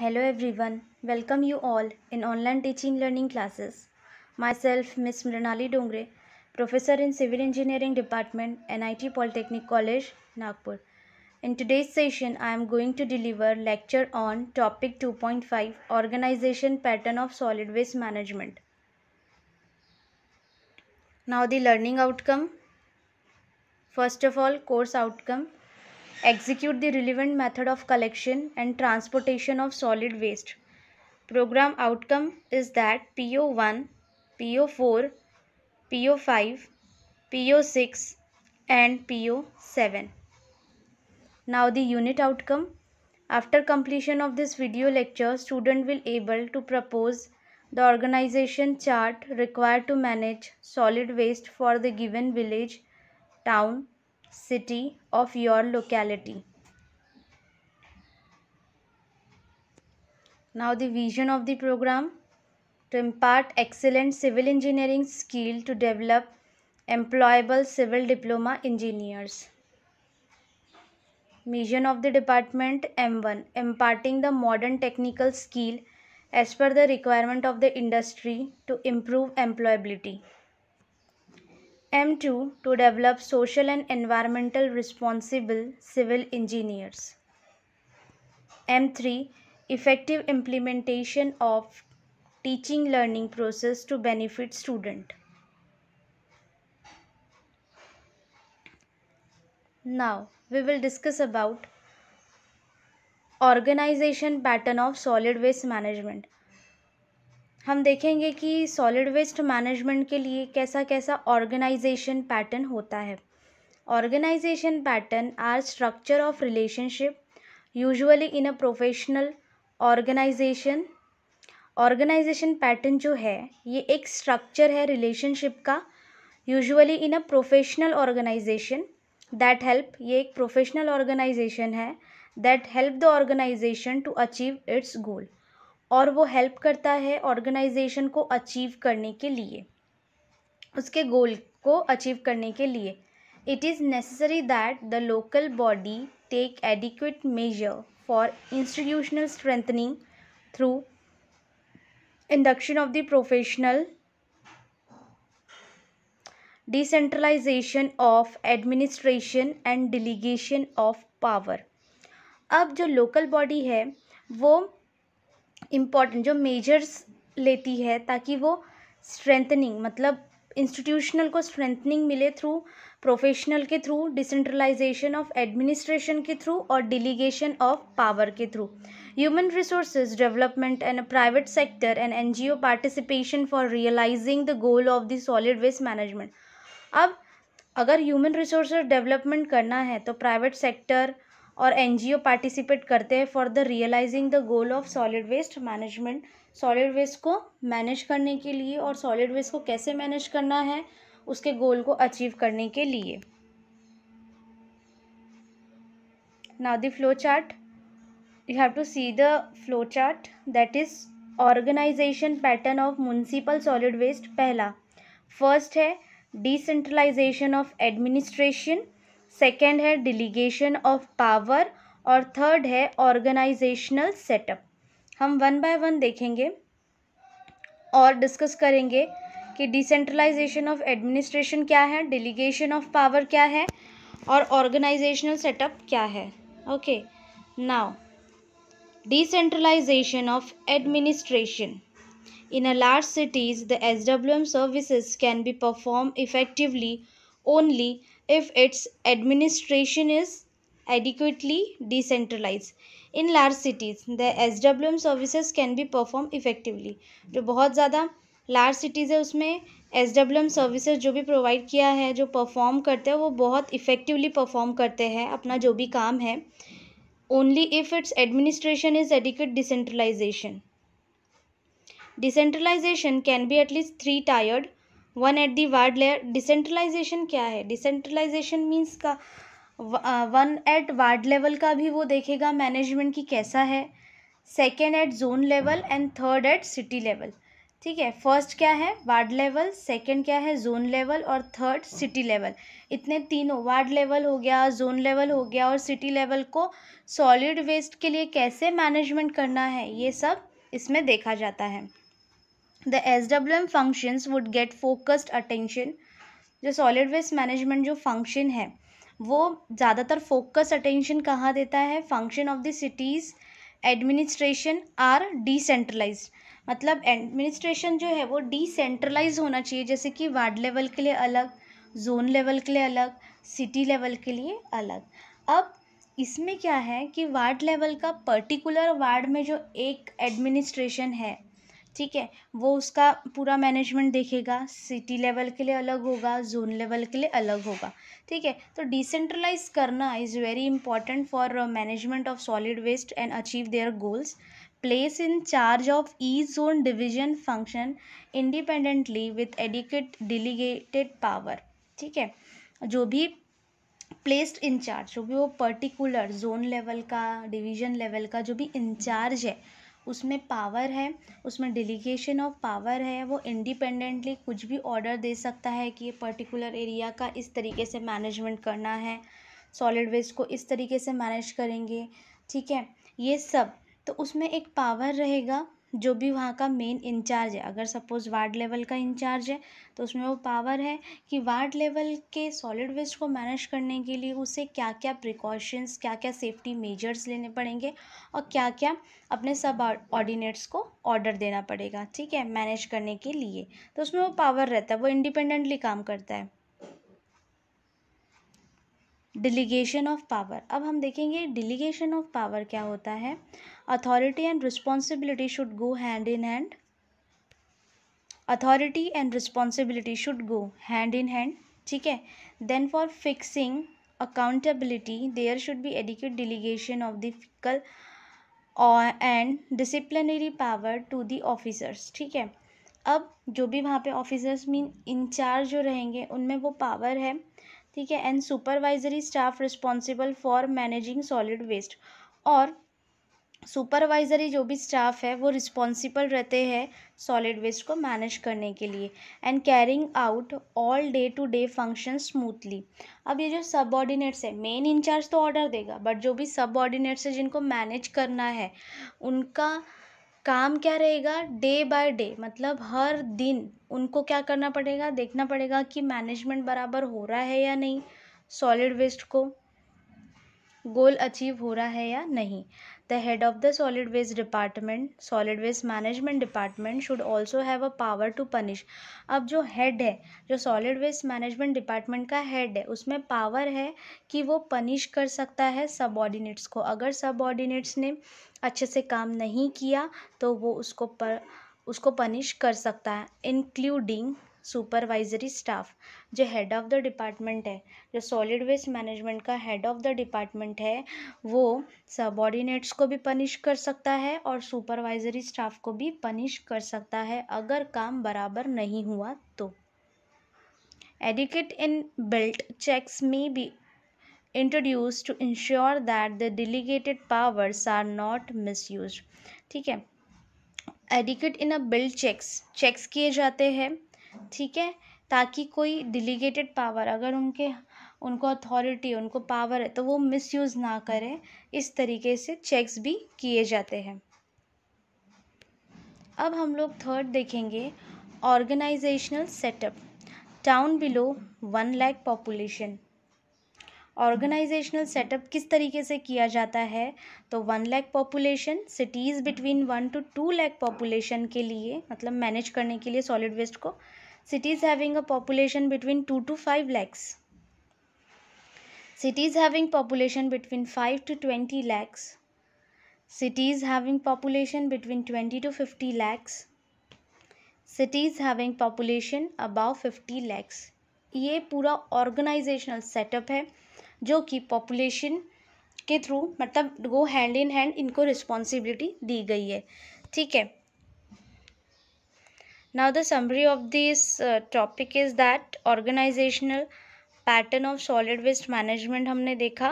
Hello everyone, welcome you all in online teaching learning classes. Myself Ms. Mrinali Dongre, Professor in Civil Engineering Department, NIT Polytechnic College, Nagpur. In today's session, I am going to deliver lecture on topic 2.5 Organization Pattern of Solid Waste Management. Now the learning outcome. First of all, course outcome execute the relevant method of collection and transportation of solid waste. Program outcome is that PO1, PO4, PO5, PO6 and PO7. Now the unit outcome. After completion of this video lecture, student will able to propose the organization chart required to manage solid waste for the given village, town city of your locality. Now the vision of the program to impart excellent civil engineering skill to develop employable civil diploma engineers. Mission of the department M1 imparting the modern technical skill as per the requirement of the industry to improve employability. M2 to develop social and environmental responsible civil engineers. M3 effective implementation of teaching learning process to benefit student. Now we will discuss about organization pattern of solid waste management. हम देखेंगे कि solid waste management के लिए कैसा कैसा organisation pattern होता है organisation pattern are structure of relationship usually in a professional organisation organisation pattern जो है ये एक स्ट्रक्चर है रिलेशनशिप का usually in a professional organisation that help ये एक प्रोफेशनल ऑर्गेनाइजेशन है that help the organisation to achieve its goal और वो हेल्प करता है ऑर्गेनाइजेशन को अचीव करने के लिए उसके गोल को अचीव करने के लिए it is necessary that the local body take adequate measure for institutional strengthening through induction of the professional decentralisation of administration and delegation of power अब जो लोकल बॉडी है वो इम्पॉर्टेंट जो मेजर्स लेती है ताकि वो स्ट्रेंथनिंग मतलब इंस्टीट्यूशनल को स्ट्रेंथनिंग मिले थ्रू प्रोफेशनल के थ्रू डिसेंट्रलाइजेशन ऑफ एडमिनिस्ट्रेशन के थ्रू और डिलीगेशन ऑफ पावर के through human resource development and private sector and N G O participation for realising the goal of the solid waste management अब अगर human resource development करना है तो private sector और N G O participate करते हैं for the realising the goal of solid waste management solid waste को manage करने के लिए और सॉलिड वेस्ट को कैसे मैनेज करना है उसके गोल को अचीव करने के लिए now the flow chart you have to see the flow chart that is organisation pattern of municipal solid waste पहला फर्स्ट है डिसेंट्रलाइजेशन ऑफ एडमिनिस्ट्रेशन सेकेंड है डिलीगेशन ऑफ पावर और थर्ड है ऑर्गेनाइजेशनल सेटअप हम one by one देखेंगे और discuss करेंगे कि डिसेंट्रलाइजेशन ऑफ एडमिनिस्ट्रेशन क्या है डेलीगेशन ऑफ पावर क्या है और ऑर्गेनाइजेशनल सेटअप क्या है okay now decentralisation of administration in large cities the S W M services can be perform effectively only if its administration is adequately decentralized in large cities the swm services can be performed effectively जो बहुत ज़्यादा large cities है उसमें S W M services जो भी provide किया है जो परफॉर्म करते हैं वो बहुत इफ़ेक्टिवली परफॉर्म करते हैं अपना जो भी काम है only if its administration is adequate decentralisation decentralisation can be at least three tiered one at the ward layer decentralisation क्या है डिसेंट्रलाइजेशन मीन्स का वन एट वार्ड लेवल का भी वो देखेगा मैनेजमेंट की कैसा है second at zone level and third at city level ठीक है फर्स्ट क्या है वार्ड लेवल सेकेंड क्या है जोन लेवल और थर्ड सिटी लेवल इतने तीनों वार्ड लेवल हो गया जोन लेवल हो गया और सिटी लेवल को सॉलिड वेस्ट के लिए कैसे मैनेजमेंट करना है ये सब इसमें देखा जाता है the S W M functions would get focused attention जो सॉलिड वेस्ट मैनेजमेंट जो फंक्शन है वो ज़्यादातर फोकस अटेंशन कहाँ देता है function of the cities administration are decentralise मतलब एडमिनिस्ट्रेशन जो है वो डिसेंट्रलाइज होना चाहिए जैसे कि वार्ड लेवल के लिए अलग जोन लेवल के लिए अलग सिटी लेवल के लिए अलग अब इसमें क्या है कि वार्ड लेवल का पर्टिकुलर वार्ड में जो एक एडमिनिस्ट्रेशन है ठीक है वो उसका पूरा मैनेजमेंट देखेगा सिटी लेवल के लिए अलग होगा जोन लेवल के लिए अलग होगा ठीक है तो डिसेंट्रलाइज करना is very important for management of solid waste and achieve their goals place in charge of e zone division function independently with adequate delegated power ठीक है जो भी प्लेस्ड इंचार्ज जो भी वो पर्टिकुलर जोन लेवल का division level का जो भी इंचार्ज है उसमें पावर है उसमें डेलीगेशन ऑफ पावर है वो इंडिपेंडेंटली कुछ भी ऑर्डर दे सकता है कि ये पर्टिकुलर एरिया का इस तरीके से मैनेजमेंट करना है सॉलिड वेस्ट को इस तरीके से मैनेज करेंगे ठीक है ये सब तो उसमें एक पावर रहेगा जो भी वहाँ का मेन इंचार्ज है अगर सपोज़ वार्ड लेवल का इंचार्ज है तो उसमें वो पावर है कि वार्ड लेवल के सॉलिड वेस्ट को मैनेज करने के लिए उसे क्या क्या प्रिकॉशंस क्या क्या सेफ्टी मेजर्स लेने पड़ेंगे और क्या क्या अपने सब ऑर्डिनेट्स को ऑर्डर देना पड़ेगा ठीक है मैनेज करने के लिए तो उसमें वो पावर रहता है वो इंडिपेंडेंटली काम करता है डिलीगेशन ऑफ पावर अब हम देखेंगे डिलीगेशन ऑफ पावर क्या होता है authority and responsibility should go hand in hand authority and responsibility should go hand in hand ठीक है then for fixing accountability there should be adequate delegation of the fiscal और and disciplinary power to the officers ठीक है अब जो भी वहाँ पे ऑफिसर्स मीन इंचार्ज जो रहेंगे उनमें वो पावर है ठीक है and supervisory staff responsible for managing solid waste और सुपरवाइज़री जो भी स्टाफ है वो रिस्पॉन्सिबल रहते हैं सॉलिड वेस्ट को मैनेज करने के लिए and carrying out all day to day function smoothly अब ये जो ऑर्डिनेट्स है मेन इंचार्ज तो ऑर्डर देगा बट जो भी ऑर्डिनेट्स है जिनको मैनेज करना है उनका काम क्या रहेगा डे बाय डे मतलब हर दिन उनको क्या करना पड़ेगा देखना पड़ेगा कि मैनेजमेंट बराबर हो रहा है या नहीं सॉलिड वेस्ट को गोल अचीव हो रहा है या नहीं The head of the solid waste department, solid waste management department should also have a power to punish. ab jo head hai jo solid waste management department ka head hai usme power hai ki wo punish kar sakta hai subordinates ko agar subordinates ne acche se kaam nahi kiya to wo usko पर उसको punish कर सकता है including supervisory staff जो head of the department है जो solid waste management का head of the department है वो सबॉर्डिनेट्स को भी पनिश कर सकता है और सुपरवाइजरी स्टाफ को भी पनिश कर सकता है अगर काम बराबर नहीं हुआ तो एडिकेट इन बिल्ट चेक्स में भी introduce to ensure that the delegated powers are not miss ठीक है adequate in a build checks checks किए जाते हैं ठीक है ताकि कोई डिलीगेटेड पावर अगर उनके उनको अथॉरिटी उनको पावर है तो वो मिसयूज़ ना करें इस तरीके से चेक्स भी किए जाते हैं अब हम लोग थर्ड देखेंगे organisational setup town below one lakh population organisational setup किस तरीके से किया जाता है तो one lakh population cities between one to two lakh population के लिए मतलब मैनेज करने के लिए सॉलिड वेस्ट को cities having a population between 2 to 5 lakhs cities having population between 5 to 20 lakhs cities having population between 20 to 50 lakhs cities having population above 50 lakhs ये पूरा organisational setup है जो कि पॉपुलेशन के थ्रू मतलब वो हैंड इन हैंड इनको रिस्पॉन्सिबिलिटी दी गई है ठीक है Now the summary of this uh, topic is that organizational pattern of solid waste management हमने देखा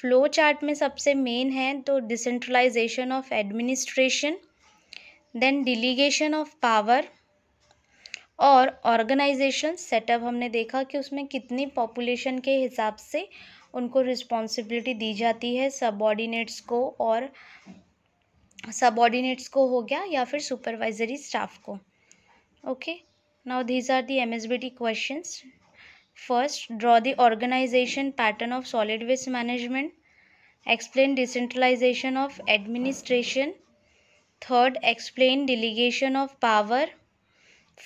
फ्लो चार्ट में सबसे मेन है तो decentralisation of administration then delegation of power और ऑर्गेनाइजेशन सेटअप हमने देखा कि उसमें कितनी पॉपुलेशन के हिसाब से उनको रिस्पॉन्सिबिलिटी दी जाती है ऑर्डिनेट्स को और ऑर्डिनेट्स को हो गया या फिर सुपरवाइजरी स्टाफ को okay now these are the msbt questions first draw the organization pattern of solid waste management explain decentralization of administration third explain delegation of power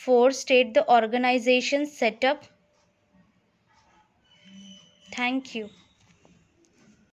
four state the organization setup thank you